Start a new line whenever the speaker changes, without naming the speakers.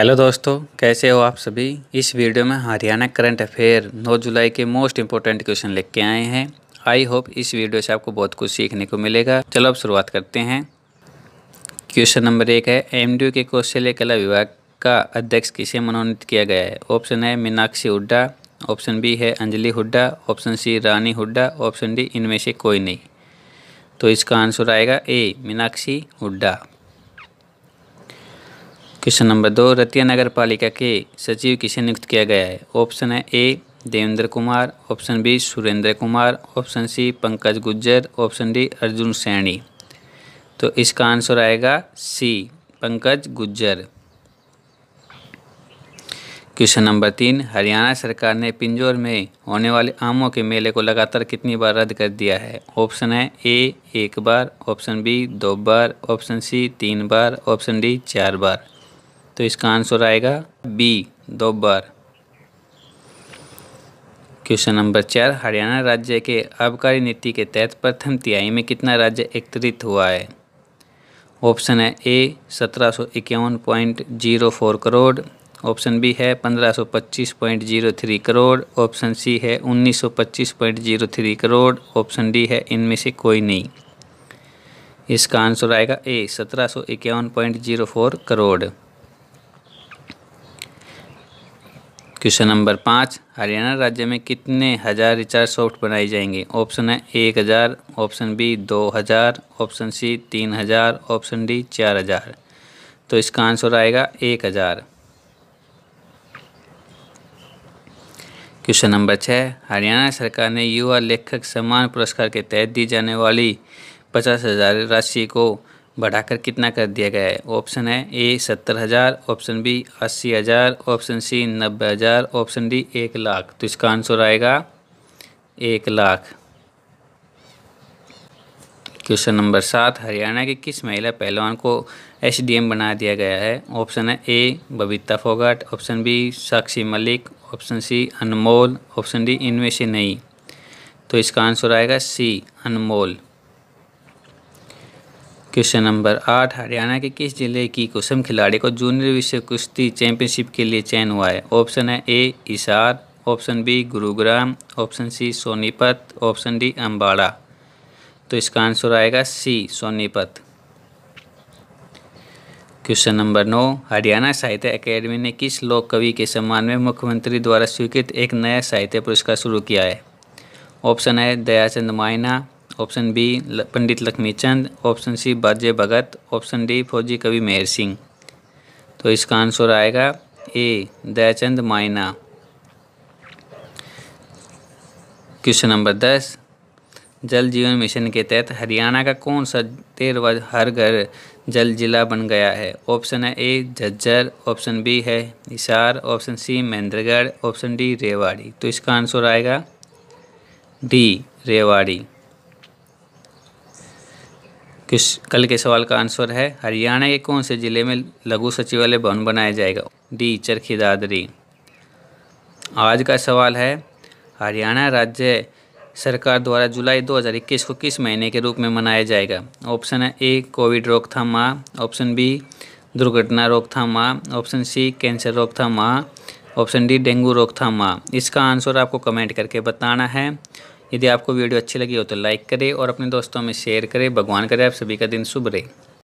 hello दोस्तों कैसे हो आप सभी इस वीडियो में हरियाणा करंट अफेयर 9 जुलाई के मोस्ट इंपॉर्टेंट क्वेश्चन लिख के आए हैं आई होप इस वीडियो से आपको बहुत कुछ सीखने को मिलेगा चलो अब शुरुआत करते हैं क्वेश्चन नंबर एक है एम के कौशल्य कला विभाग का अध्यक्ष किसे मनोनीत किया गया है ऑप्शन है मीनाक्षी हुड्डा ऑप्शन बी है Anjali Hooda option C Rani Hooda option D इनमें से कोई नहीं तो इसका आंसर आएगा A Meenakshi Hooda question number दो रतिया नगर पालिका के सचिव किसे नियुक्त किया गया है ऑप्शन है A Devendra Kumar option B Surendra Kumar option C Pankaj Gujjar option D Arjun Saini तो इसका आंसर आएगा C Pankaj Gujjar question number तीन हरियाणा सरकार ने पिंजौर में होने वाले आमों के मेले को लगातार कितनी बार रद्द कर दिया है ऑप्शन है ए एक बार ऑप्शन बी दो बार ऑप्शन सी तीन बार ऑप्शन डी चार बार तो इसका आंसर आएगा बी बार क्वेश्चन नंबर चार हरियाणा राज्य के आबकारी नीति के तहत प्रथम तिहाई में कितना राज्य एकत्रित हुआ है ऑप्शन है ए सत्रह सौ इक्यावन point zero four crore option B है पंद्रह सौ पच्चीस point zero three crore option C है उन्नीस सौ पच्चीस point zero three crore option D है इनमें से कोई नहीं इसका आंसर आएगा ए सत्रह सौ इक्यावन point zero four crore question number पाँच हरियाणा राज्य में कितने हज़ार रिचार्ज सॉफ्ट बनाए जाएंगे ऑप्शन है एक हज़ार ऑप्शन बी दो हज़ार ऑप्शन सी तीन हज़ार ऑप्शन डी चार हज़ार तो इसका आंसर आएगा एक हज़ार क्वेश्चन नंबर छः हरियाणा सरकार ने युवा लेखक सम्मान पुरस्कार के तहत दी जाने वाली पचास हज़ार राशि को बढ़ाकर कितना कर दिया गया है ऑप्शन है ए सत्तर हज़ार ऑप्शन बी अस्सी हज़ार ऑप्शन सी नब्बे हज़ार ऑप्शन डी एक लाख तो इसका आंसर आएगा एक लाख क्वेश्चन नंबर सात हरियाणा के किस महिला पहलवान को एसडीएम बना दिया गया है ऑप्शन है A Babita Phogat option B Sakshi Malik option C Anmol option D इनमें से नहीं तो इसका आंसर आएगा सी अनमोल क्वेश्चन नंबर आठ हरियाणा के किस जिले की कुसुम खिलाड़ी को जूनियर विश्व कुश्ती चैंपियनशिप के लिए चयन हुआ है ऑप्शन है A Hisar option B Gurugram option C Sonipat option D Ambala तो इसका आंसर आएगा सी सोनीपत क्वेश्चन नंबर नौ हरियाणा साहित्य अकेडमी ने किस लोक कवि के सम्मान में मुख्यमंत्री द्वारा स्वीकृत एक नया साहित्य पुरस्कार शुरू किया है ऑप्शन है Dayachand Mayna option B Pandit Lakshmi Chand option C Baje Bhagat option D फौजी कवि मेहर सिंह तो इसका आंसर आएगा ए दयाचंद मायना क्वेश्चन नंबर दस जल जीवन मिशन के तहत हरियाणा का कौन सा तेरवा हर घर जल जिला बन गया है ऑप्शन है ए झज्जर ऑप्शन बी है निशार option C Mahendragarh option D Rewari तो इसका आंसर आएगा डी रेवाड़ी किस कल के सवाल का आंसर है हरियाणा के कौन से ज़िले में लघु सचिवालय भवन बनाया जाएगा डी चरखी दादरी आज का सवाल है हरियाणा राज्य सरकार द्वारा जुलाई 2021 को किस महीने के रूप में मनाया जाएगा ऑप्शन है ए कोविड रोकथाम माह ऑप्शन बी दुर्घटना रोकथाम माह ऑप्शन सी कैंसर रोकथाम माह ऑप्शन डी डेंगू रोकथाम माह इसका आंसर आपको कमेंट करके बताना है यदि आपको वीडियो अच्छी लगी हो तो लाइक करें और अपने दोस्तों में शेयर करें भगवान करें आप सभी का दिन शुभ रहे